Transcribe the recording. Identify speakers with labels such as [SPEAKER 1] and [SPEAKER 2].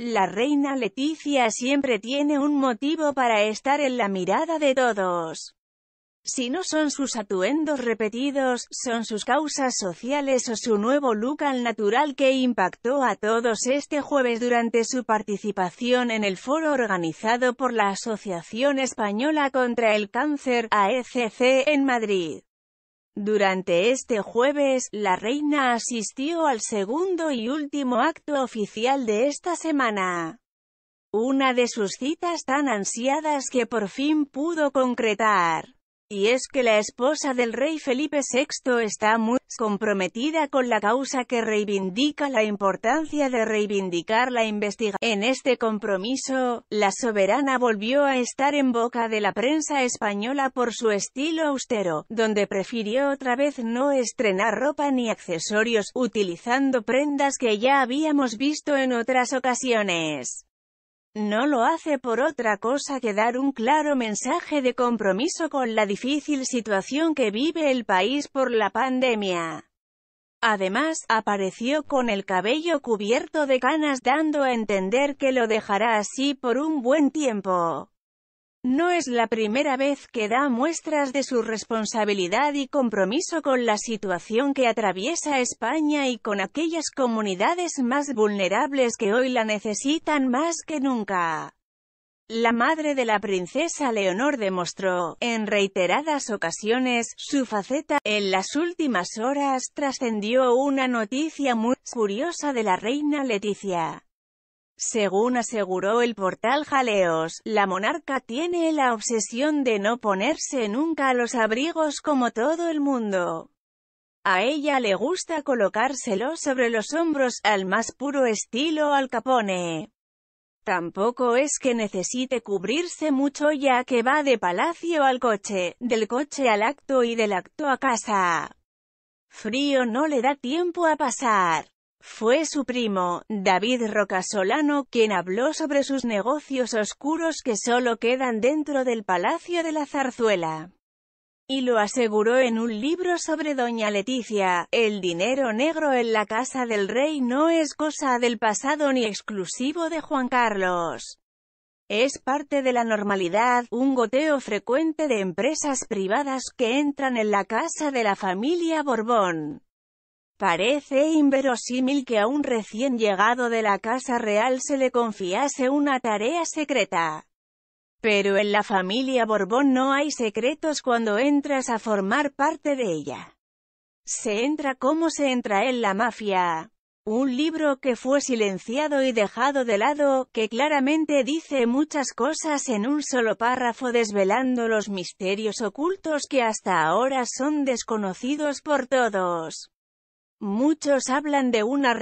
[SPEAKER 1] La reina Leticia siempre tiene un motivo para estar en la mirada de todos. Si no son sus atuendos repetidos, son sus causas sociales o su nuevo look al natural que impactó a todos este jueves durante su participación en el foro organizado por la Asociación Española contra el Cáncer, AECC, en Madrid. Durante este jueves, la reina asistió al segundo y último acto oficial de esta semana. Una de sus citas tan ansiadas que por fin pudo concretar. Y es que la esposa del rey Felipe VI está muy comprometida con la causa que reivindica la importancia de reivindicar la investigación. En este compromiso, la soberana volvió a estar en boca de la prensa española por su estilo austero, donde prefirió otra vez no estrenar ropa ni accesorios, utilizando prendas que ya habíamos visto en otras ocasiones. No lo hace por otra cosa que dar un claro mensaje de compromiso con la difícil situación que vive el país por la pandemia. Además, apareció con el cabello cubierto de canas dando a entender que lo dejará así por un buen tiempo. No es la primera vez que da muestras de su responsabilidad y compromiso con la situación que atraviesa España y con aquellas comunidades más vulnerables que hoy la necesitan más que nunca. La madre de la princesa Leonor demostró, en reiteradas ocasiones, su faceta. En las últimas horas trascendió una noticia muy curiosa de la reina Leticia. Según aseguró el portal Jaleos, la monarca tiene la obsesión de no ponerse nunca los abrigos como todo el mundo. A ella le gusta colocárselo sobre los hombros, al más puro estilo Al Capone. Tampoco es que necesite cubrirse mucho ya que va de palacio al coche, del coche al acto y del acto a casa. Frío no le da tiempo a pasar. Fue su primo, David Rocasolano, quien habló sobre sus negocios oscuros que solo quedan dentro del Palacio de la Zarzuela. Y lo aseguró en un libro sobre Doña Leticia, el dinero negro en la casa del rey no es cosa del pasado ni exclusivo de Juan Carlos. Es parte de la normalidad, un goteo frecuente de empresas privadas que entran en la casa de la familia Borbón. Parece inverosímil que a un recién llegado de la Casa Real se le confiase una tarea secreta. Pero en la familia Borbón no hay secretos cuando entras a formar parte de ella. Se entra como se entra en la mafia. Un libro que fue silenciado y dejado de lado, que claramente dice muchas cosas en un solo párrafo desvelando los misterios ocultos que hasta ahora son desconocidos por todos. Muchos hablan de una